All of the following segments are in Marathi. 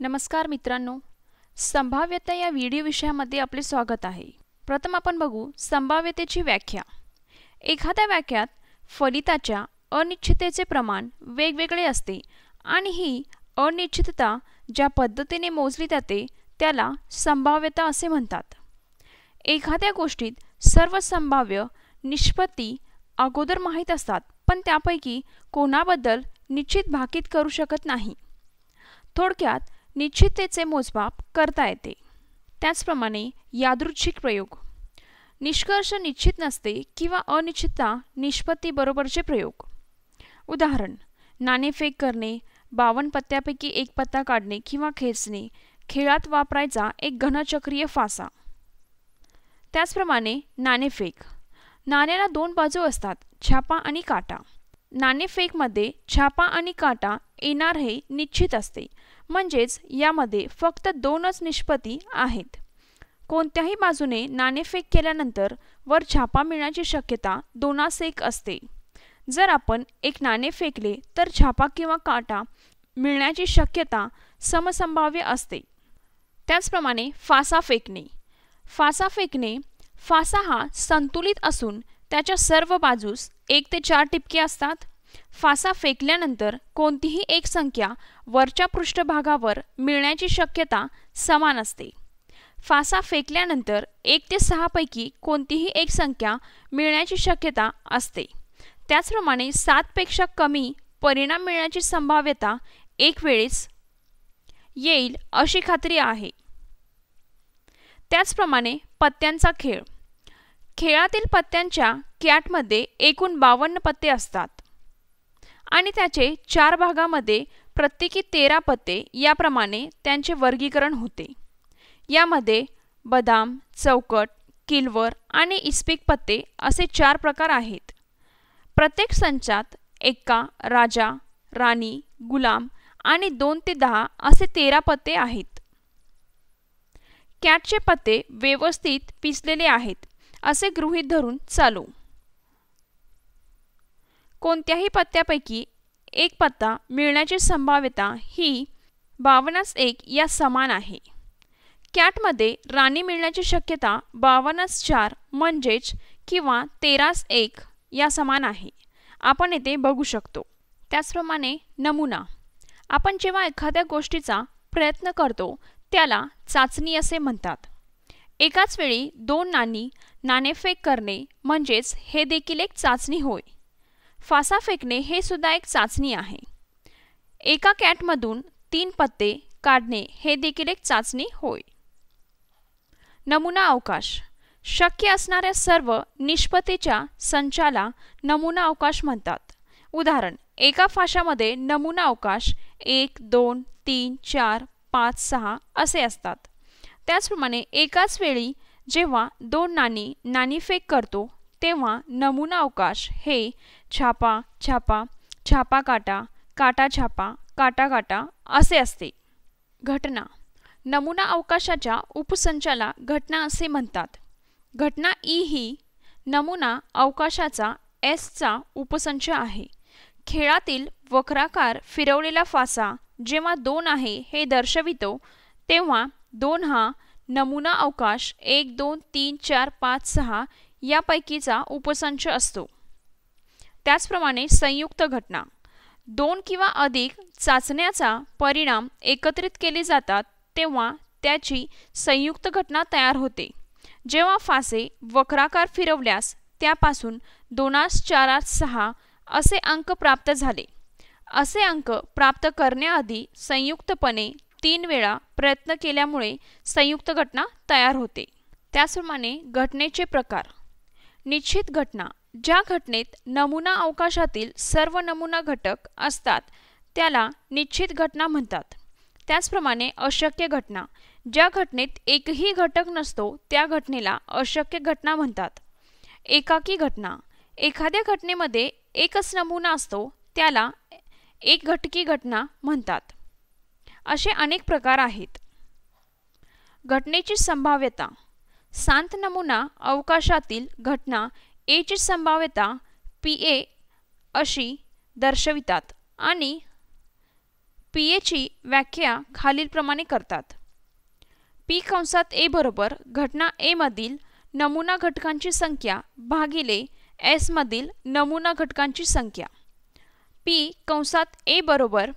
नमस्कार मित्रांनो संभाव्यता या व्हिडिओ विषयामध्ये आपले स्वागत आहे प्रथम आपण बघू संभाव्यतेची व्याख्या एखाद्या व्याख्यात फलिताच्या अनिश्चिततेचे प्रमाण वेगवेगळे असते आणि ही अनिश्चितता ज्या पद्धतीने मोजली जाते त्याला संभाव्यता असे म्हणतात एखाद्या गोष्टीत सर्व संभाव्य निष्पत्ती अगोदर माहीत असतात पण त्यापैकी कोणाबद्दल निश्चित भाकीत करू शकत नाही थोडक्यात निश्चिततेचे मोजमाप करता येते त्याचप्रमाणे यादृच्छिक प्रयोग निष्कर्ष निश्चित नसते किंवा अनिश्चितता निष्पत्तीबरोबरचे प्रयोग उदाहरण नाणेफेक करणे बावन पत्त्यापैकी एक पत्ता काढणे किंवा खेचणे खेळात वापरायचा एक घनचक्रीय फासा त्याचप्रमाणे नाणेफेक नाण्याला दोन बाजू असतात छापा आणि काटा नाणेफेकमध्ये छापा आणि काटा येणार हे निश्चित असते म्हणजेच यामध्ये फक्त दोनच निष्पत्ती आहेत कोणत्याही बाजूने नाणेफेक केल्यानंतर वर छापा मिळण्याची शक्यता दोनास एक असते जर आपण एक नाणे फेकले तर छापा किंवा काटा मिळण्याची शक्यता समसंभाव्य असते त्याचप्रमाणे फासा फेकणे फासा फेकणे फासा हा संतुलित असून त्याच्या सर्व बाजूस एक ते चार टिपके असतात फासा फेकल्यानंतर कोणतीही एक संख्या वरच्या पृष्ठभागावर मिळण्याची शक्यता समान असते फासा फेकल्यानंतर एक ते सहापैकी कोणतीही एक संख्या मिळण्याची शक्यता असते त्याचप्रमाणे सातपेक्षा कमी परिणाम मिळण्याची संभाव्यता एक वेळेस येईल अशी खात्री आहे त्याचप्रमाणे पत्त्यांचा खेळ खेळातील पत्त्यांच्या कॅटमध्ये एकूण बावन्न पत्ते असतात आणि त्याचे चार भागामध्ये प्रत्येकी तेरा पत्ते याप्रमाणे त्यांचे वर्गीकरण होते यामध्ये बदाम चौकट किल्वर आणि इस्पिक पत्ते असे चार प्रकार आहेत प्रत्येक संचात एक्का राजा राणी गुलाम आणि दोन ते दहा असे तेरा पत्ते आहेत कॅटचे पत्ते व्यवस्थित पिसलेले आहेत असे गृहीत धरून चालू कोणत्याही पत्त्यापैकी एक पत्ता मिळण्याची संभाव्यता ही बावन्नस एक या समान आहे कॅटमध्ये राणी मिळण्याची शक्यता बावन्नस चार म्हणजेच किंवा तेरास एक या समान आहे आपण येथे बघू शकतो त्याचप्रमाणे नमुना आपण जेव्हा एखाद्या गोष्टीचा प्रयत्न करतो त्याला चाचणी असे म्हणतात एकाच वेळी दोन नाणी नाणेफेक करणे म्हणजेच हे देखील एक चाचणी होय फासा फेकणे हे सुद्धा एक चाचणी आहे एका कॅटमधून तीन पत्ते काढणे हे देखील एक चाचणी होय नमुना अवकाश शक्य असणाऱ्या सर्व निष्पत्तीच्या संचाला नमुना अवकाश म्हणतात उदाहरण एका फाशामध्ये नमुना अवकाश एक दोन तीन चार पाच सहा असे असतात त्याचप्रमाणे एकाच वेळी जेव्हा दोन नाणी फेक करतो तेव्हा नमुना अवकाश हे छापा छापा छापा काटा काटा छापा काटा काटा असे असते घटना नमुना अवकाशाच्या उपसंचाला घटना असे म्हणतात घटना ई e ही नमुना अवकाशाचा एसचा उपसंच आहे खेळातील वक्राकार फिरवलेला फासा जेव्हा दोन आहे हे दर्शवितो तेव्हा दोन हा नमुना अवकाश एक दोन तीन चार पाच सहा यापैकीचा उपसंच असतो त्याचप्रमाणे संयुक्त घटना दोन किंवा अधिक चाचण्याचा परिणाम एकत्रित केले जातात तेव्हा त्याची संयुक्त घटना तयार होते जेव्हा फासे वक्राकार फिरवल्यास त्यापासून दोनास चारास सहा असे अंक प्राप्त झाले असे अंक प्राप्त करण्याआधी संयुक्तपणे तीन वेळा प्रयत्न केल्यामुळे संयुक्त घटना तयार होते त्याचप्रमाणे घटनेचे प्रकार निश्चित घटना ज्या घटनेत नमुना अवकाशातील सर्व नमुना घटक असतात त्याला निश्चित घटना म्हणतात त्याचप्रमाणे अशक्य घटना ज्या घटनेत एकही घटक नसतो त्या घटनेला अशक्य घटना म्हणतात एकाकी घटना एखाद्या घटनेमध्ये एकच नमुना असतो त्याला एक घटकी घटना म्हणतात असे अनेक प्रकार आहेत घटनेची संभाव्यता सांत नमुना अवकाशातील घटना एची संभाव्यता पी ए अशी दर्शवितात आणि पी एची व्याख्या खालीलप्रमाणे करतात पी कंसात ए बरोबर घटना एमधील नमुना घटकांची संख्या भागिले एसमधील नमुना घटकांची संख्या पी कंसात ए बरोबर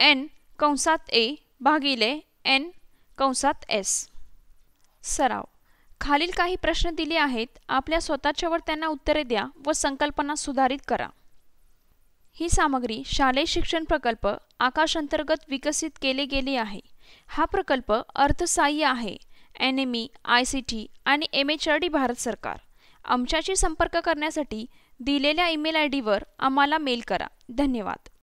एन कंसात ए भागिले एन कंसात एस सराव खालील काही प्रश्न दिले आहेत आपल्या स्वतःच्यावर त्यांना उत्तरे द्या व संकल्पना सुधारित करा ही सामग्री शालेय शिक्षण प्रकल्प आकाश अंतर्गत विकसित केले गेले आहे हा प्रकल्प अर्थसहाय्य आहे N M E I C T आणि M H R D Bharat सरकार आमच्याशी संपर्क करण्यासाठी दिलेल्या ईमेल आय डीवर आम्हाला मेल करा धन्यवाद